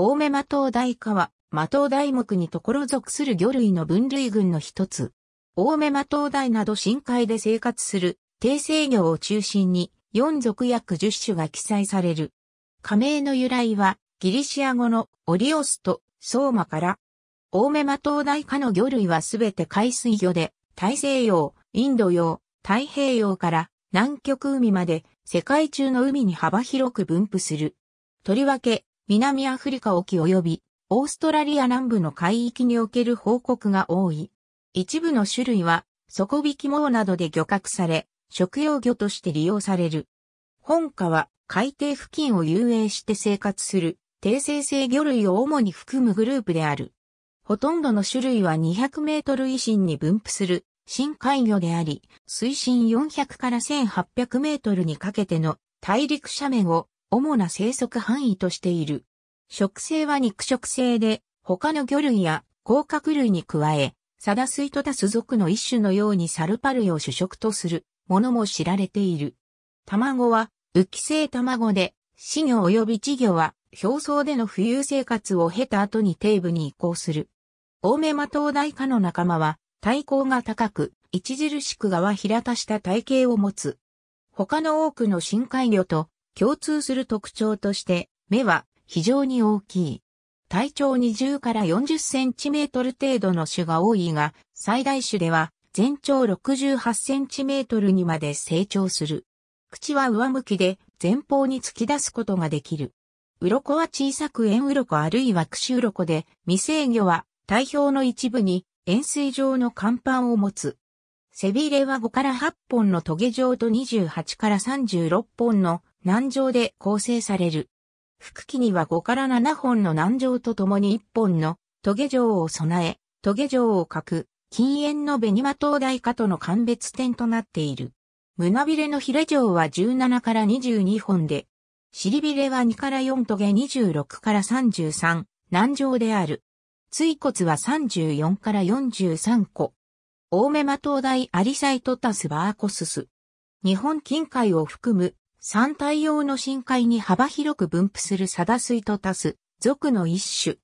青メマトウダイ科は、マトウダイ目にところ属する魚類の分類群の一つ。青メマトウダイなど深海で生活する、低生魚を中心に、4属約10種が記載される。加盟の由来は、ギリシア語のオリオスとソーマから、青メマトウダイ科の魚類はすべて海水魚で、大西洋、インド洋、太平洋から南極海まで世界中の海に幅広く分布する。とりわけ、南アフリカ沖及びオーストラリア南部の海域における報告が多い。一部の種類は底引き網などで漁獲され、食用魚として利用される。本科は海底付近を遊泳して生活する低生成魚類を主に含むグループである。ほとんどの種類は200メートル以深に分布する深海魚であり、水深400から1800メートルにかけての大陸斜面を主な生息範囲としている。食性は肉食性で、他の魚類や甲殻類に加え、サダスイトタス属の一種のようにサルパ類を主食とするものも知られている。卵は浮き性卵で、死魚及び稚魚は表層での浮遊生活を経た後に底部に移行する。オオメマトウダイ科の仲間は体高が高く、著しく側平たした体型を持つ。他の多くの深海魚と共通する特徴として、目は非常に大きい。体長20から40センチメートル程度の種が多いが、最大種では全長68センチメートルにまで成長する。口は上向きで前方に突き出すことができる。鱗は小さく円鱗あるいは串鱗で、未成魚は体表の一部に円錐状の甲板を持つ。背びれは5から8本の棘状と28から36本の南城で構成される。腹器には5から7本の南城と共に1本のトゲ状を備え、トゲ状を書く、禁煙の紅マ灯台下との鑑別点となっている。胸びれのヒレ状は17から22本で、尻びれは2から4トゲ26から33、南城である。椎骨は34から43個。大目マ灯台アリサイトタスバーコスス。日本近海を含む三体用の深海に幅広く分布するサダスイトタス、属の一種。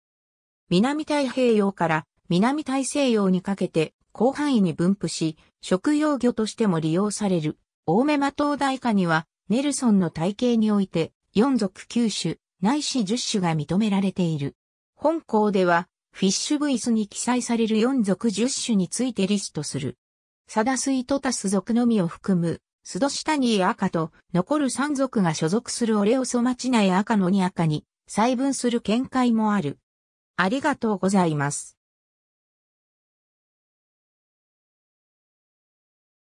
南太平洋から南大西洋にかけて広範囲に分布し、食用魚としても利用される。大目マトウダイカには、ネルソンの体系において、四属九種、ないし十種が認められている。本校では、フィッシュブイスに記載される四属十種についてリストする。サダスイトタス属のみを含む須戸下に赤と、残る三族が所属するオレオソな内赤のに赤に、細分する見解もある。ありがとうございます。